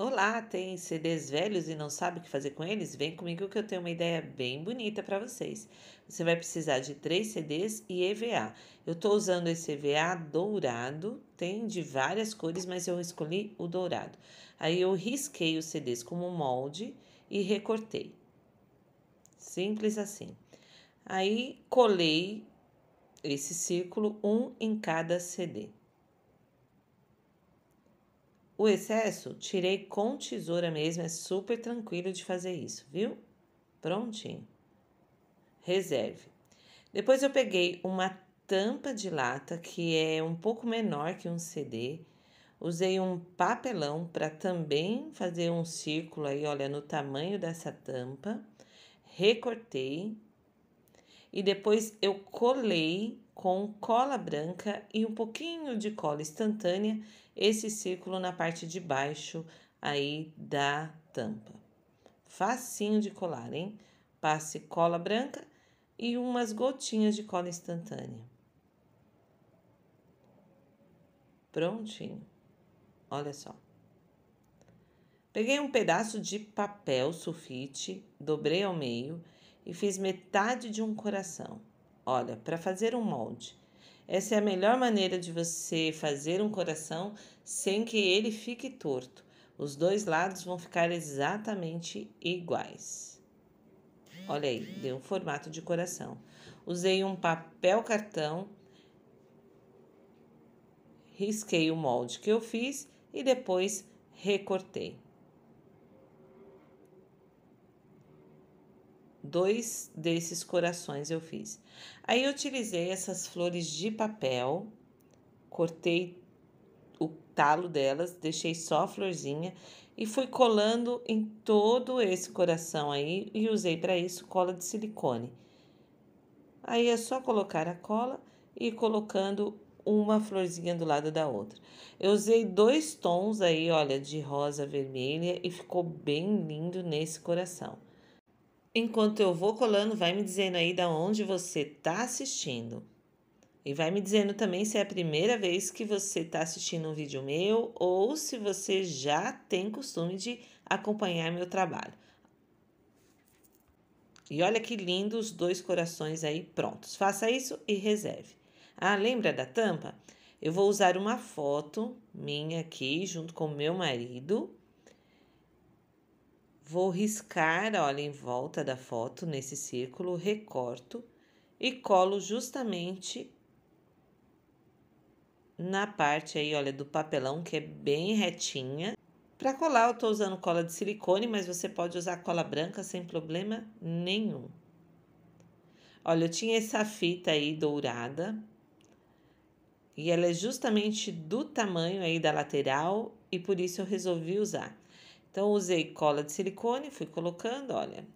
Olá, tem CDs velhos e não sabe o que fazer com eles? Vem comigo que eu tenho uma ideia bem bonita para vocês. Você vai precisar de três CDs e EVA. Eu estou usando esse EVA dourado, tem de várias cores, mas eu escolhi o dourado. Aí eu risquei os CDs como molde e recortei. Simples assim. Aí colei esse círculo, um em cada CD. O excesso, tirei com tesoura mesmo, é super tranquilo de fazer isso, viu? Prontinho. Reserve. Depois eu peguei uma tampa de lata que é um pouco menor que um CD. Usei um papelão para também fazer um círculo aí, olha, no tamanho dessa tampa. Recortei e depois eu colei com cola branca e um pouquinho de cola instantânea esse círculo na parte de baixo aí da tampa. Facinho de colar, hein? Passe cola branca e umas gotinhas de cola instantânea. Prontinho. Olha só. Peguei um pedaço de papel sulfite, dobrei ao meio e fiz metade de um coração. Olha, para fazer um molde, essa é a melhor maneira de você fazer um coração sem que ele fique torto. Os dois lados vão ficar exatamente iguais. Olha aí, deu um formato de coração. Usei um papel cartão, risquei o molde que eu fiz e depois recortei. Dois desses corações eu fiz. Aí eu utilizei essas flores de papel, cortei o talo delas, deixei só a florzinha e fui colando em todo esse coração aí e usei para isso cola de silicone. Aí é só colocar a cola e colocando uma florzinha do lado da outra. Eu usei dois tons aí, olha, de rosa vermelha e ficou bem lindo nesse coração. Enquanto eu vou colando, vai me dizendo aí da onde você está assistindo. E vai me dizendo também se é a primeira vez que você está assistindo um vídeo meu ou se você já tem costume de acompanhar meu trabalho. E olha que lindo os dois corações aí prontos. Faça isso e reserve. Ah, lembra da tampa? Eu vou usar uma foto minha aqui junto com meu marido Vou riscar, olha, em volta da foto, nesse círculo, recorto e colo justamente na parte aí, olha, do papelão, que é bem retinha. Para colar, eu estou usando cola de silicone, mas você pode usar cola branca sem problema nenhum. Olha, eu tinha essa fita aí dourada. E ela é justamente do tamanho aí da lateral e por isso eu resolvi usar. Então, usei cola de silicone, fui colocando, olha.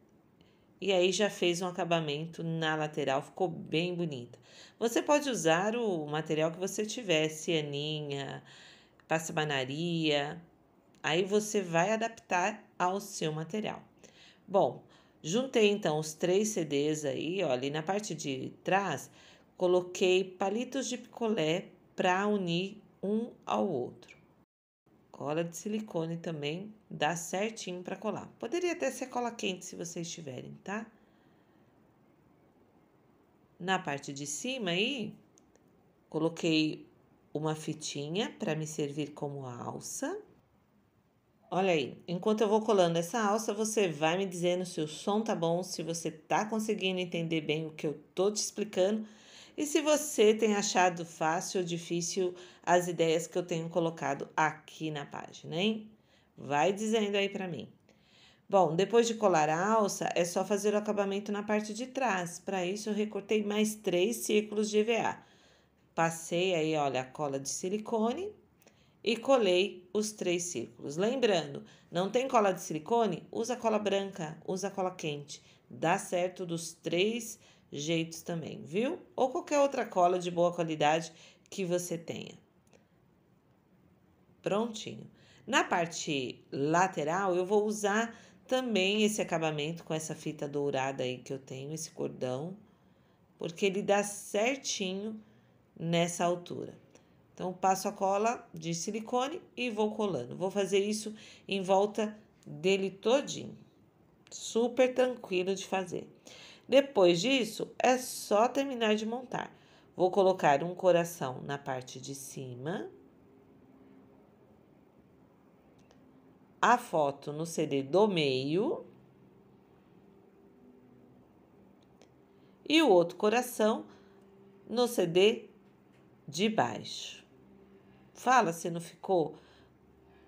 E aí já fez um acabamento na lateral, ficou bem bonita. Você pode usar o material que você tiver, cianinha, passabanaria. Aí você vai adaptar ao seu material. Bom, juntei então os três CDs aí, olha, e na parte de trás coloquei palitos de picolé para unir um ao outro. Cola de silicone também dá certinho para colar. Poderia até ser cola quente se vocês tiverem, tá? Na parte de cima aí, coloquei uma fitinha para me servir como alça. Olha aí, enquanto eu vou colando essa alça, você vai me dizendo se o som tá bom, se você tá conseguindo entender bem o que eu tô te explicando e se você tem achado fácil ou difícil as ideias que eu tenho colocado aqui na página, hein? Vai dizendo aí para mim. Bom, depois de colar a alça, é só fazer o acabamento na parte de trás. Para isso, eu recortei mais três círculos de EVA. Passei aí, olha, a cola de silicone e colei os três círculos. Lembrando, não tem cola de silicone? Usa cola branca, usa cola quente. Dá certo dos três jeitos também, viu? Ou qualquer outra cola de boa qualidade que você tenha. Prontinho. Na parte lateral, eu vou usar também esse acabamento com essa fita dourada aí que eu tenho, esse cordão, porque ele dá certinho nessa altura. Então, passo a cola de silicone e vou colando. Vou fazer isso em volta dele todinho. Super tranquilo de fazer. Depois disso, é só terminar de montar. Vou colocar um coração na parte de cima. A foto no CD do meio. E o outro coração no CD de baixo. Fala se não ficou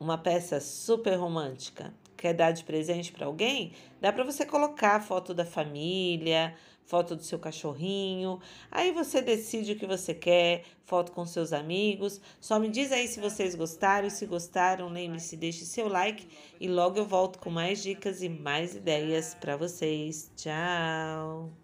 uma peça super romântica quer dar de presente para alguém, dá para você colocar foto da família, foto do seu cachorrinho. Aí você decide o que você quer, foto com seus amigos. Só me diz aí se vocês gostaram. Se gostaram, lembre-se, deixe seu like e logo eu volto com mais dicas e mais ideias para vocês. Tchau!